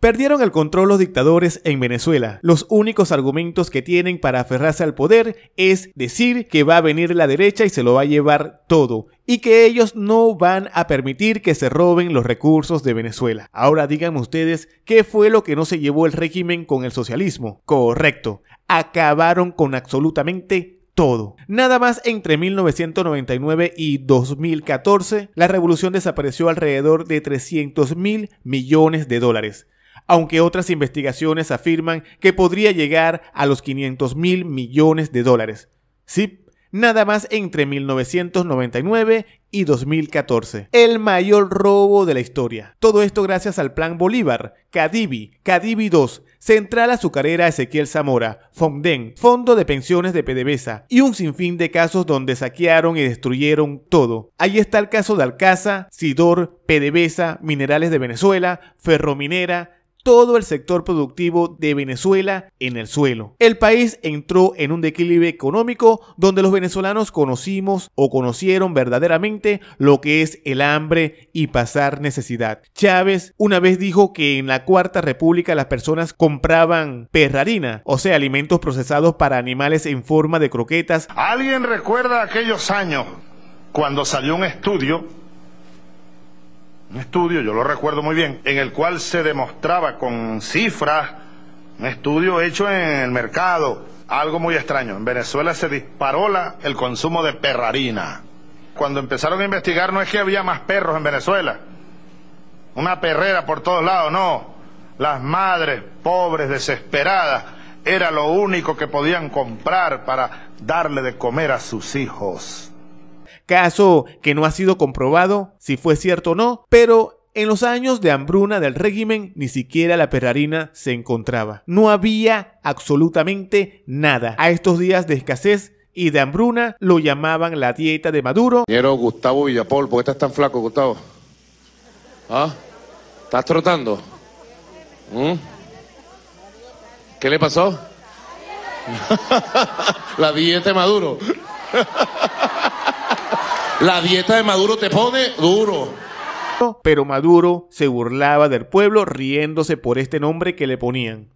Perdieron el control los dictadores en Venezuela. Los únicos argumentos que tienen para aferrarse al poder es decir que va a venir la derecha y se lo va a llevar todo y que ellos no van a permitir que se roben los recursos de Venezuela. Ahora digan ustedes, ¿qué fue lo que no se llevó el régimen con el socialismo? Correcto, acabaron con absolutamente todo. Nada más entre 1999 y 2014, la revolución desapareció alrededor de 300 mil millones de dólares aunque otras investigaciones afirman que podría llegar a los 500 mil millones de dólares. Sí, nada más entre 1999 y 2014. El mayor robo de la historia. Todo esto gracias al Plan Bolívar, Cadivi, Cadivi 2, Central Azucarera Ezequiel Zamora, Fonden, Fondo de Pensiones de PDVSA y un sinfín de casos donde saquearon y destruyeron todo. Ahí está el caso de Alcaza, Sidor, PDVSA, Minerales de Venezuela, Ferrominera, todo el sector productivo de Venezuela en el suelo. El país entró en un declive económico donde los venezolanos conocimos o conocieron verdaderamente lo que es el hambre y pasar necesidad. Chávez una vez dijo que en la Cuarta República las personas compraban perrarina, o sea, alimentos procesados para animales en forma de croquetas. ¿Alguien recuerda aquellos años cuando salió un estudio un estudio, yo lo recuerdo muy bien, en el cual se demostraba con cifras, un estudio hecho en el mercado, algo muy extraño. En Venezuela se disparó el consumo de perrarina. Cuando empezaron a investigar no es que había más perros en Venezuela, una perrera por todos lados, no. Las madres pobres, desesperadas, era lo único que podían comprar para darle de comer a sus hijos caso que no ha sido comprobado si fue cierto o no, pero en los años de hambruna del régimen ni siquiera la perrarina se encontraba. No había absolutamente nada. A estos días de escasez y de hambruna lo llamaban la dieta de Maduro. Quiero Gustavo Villapol, ¿por qué estás tan flaco, Gustavo? ¿Ah? ¿Estás trotando? ¿Mm? ¿Qué le pasó? la dieta de Maduro. La dieta de Maduro te pone duro. Pero Maduro se burlaba del pueblo riéndose por este nombre que le ponían.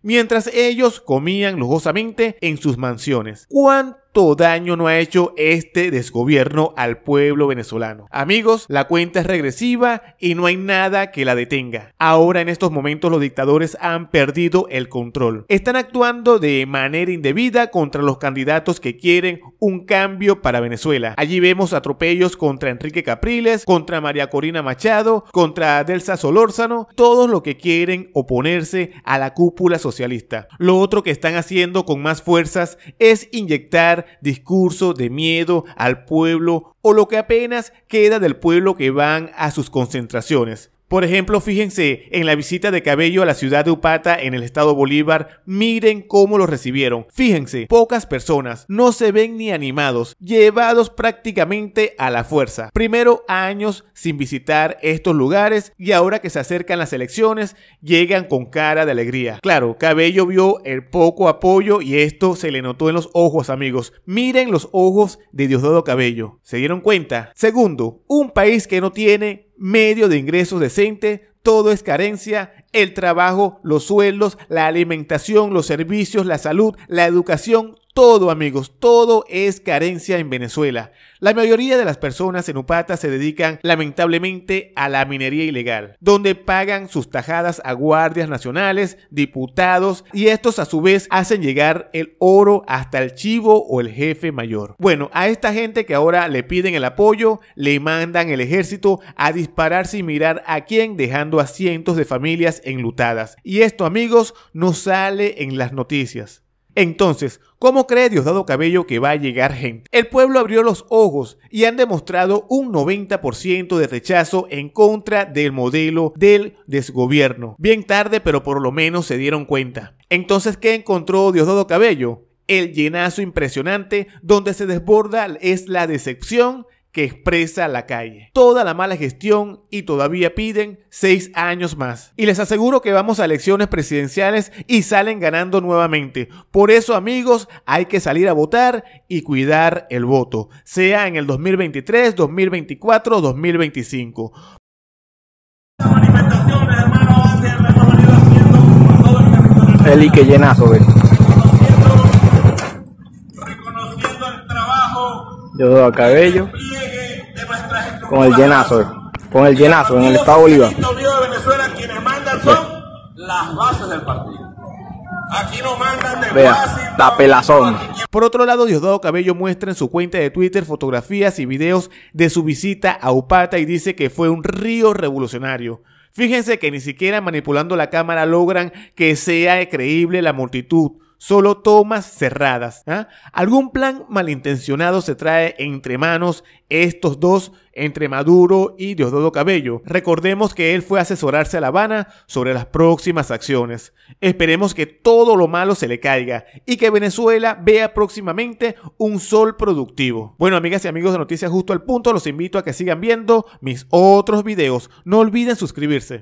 Mientras ellos comían lujosamente en sus mansiones. ¿Cuánto daño no ha hecho este desgobierno al pueblo venezolano. Amigos, la cuenta es regresiva y no hay nada que la detenga. Ahora en estos momentos los dictadores han perdido el control. Están actuando de manera indebida contra los candidatos que quieren un cambio para Venezuela. Allí vemos atropellos contra Enrique Capriles, contra María Corina Machado, contra Delsa Solórzano, todos los que quieren oponerse a la cúpula socialista. Lo otro que están haciendo con más fuerzas es inyectar discurso de miedo al pueblo o lo que apenas queda del pueblo que van a sus concentraciones. Por ejemplo, fíjense en la visita de Cabello a la ciudad de Upata en el estado Bolívar, miren cómo lo recibieron. Fíjense, pocas personas, no se ven ni animados, llevados prácticamente a la fuerza. Primero años sin visitar estos lugares y ahora que se acercan las elecciones, llegan con cara de alegría. Claro, Cabello vio el poco apoyo y esto se le notó en los ojos, amigos. Miren los ojos de Diosdado Cabello. ¿Se dieron cuenta? Segundo, un país que no tiene medio de ingresos decente, todo es carencia, el trabajo, los sueldos, la alimentación, los servicios, la salud, la educación, todo, amigos, todo es carencia en Venezuela. La mayoría de las personas en Upata se dedican lamentablemente a la minería ilegal, donde pagan sus tajadas a guardias nacionales, diputados y estos a su vez hacen llegar el oro hasta el chivo o el jefe mayor. Bueno, a esta gente que ahora le piden el apoyo, le mandan el ejército a disparar sin mirar a quién, dejando a cientos de familias enlutadas. Y esto, amigos, no sale en las noticias. Entonces, ¿cómo cree Diosdado Cabello que va a llegar gente? El pueblo abrió los ojos y han demostrado un 90% de rechazo en contra del modelo del desgobierno. Bien tarde, pero por lo menos se dieron cuenta. Entonces, ¿qué encontró Diosdado Cabello? El llenazo impresionante donde se desborda es la decepción que expresa la calle. Toda la mala gestión y todavía piden seis años más. Y les aseguro que vamos a elecciones presidenciales y salen ganando nuevamente. Por eso amigos, hay que salir a votar y cuidar el voto, sea en el 2023, 2024, 2025. Eli, que llenazo, ¿eh? Reconociendo, el trabajo. Yo doy a cabello con el llenazo, con el llenazo en el Estado Bolívar. la pelazón. Por otro lado, Diosdado Cabello muestra en su cuenta de Twitter fotografías y videos de su visita a Upata y dice que fue un río revolucionario. Fíjense que ni siquiera manipulando la cámara logran que sea creíble la multitud solo tomas cerradas. ¿ah? Algún plan malintencionado se trae entre manos estos dos, entre Maduro y Diosdodo Cabello. Recordemos que él fue a asesorarse a La Habana sobre las próximas acciones. Esperemos que todo lo malo se le caiga y que Venezuela vea próximamente un sol productivo. Bueno, amigas y amigos de Noticias Justo al Punto, los invito a que sigan viendo mis otros videos. No olviden suscribirse.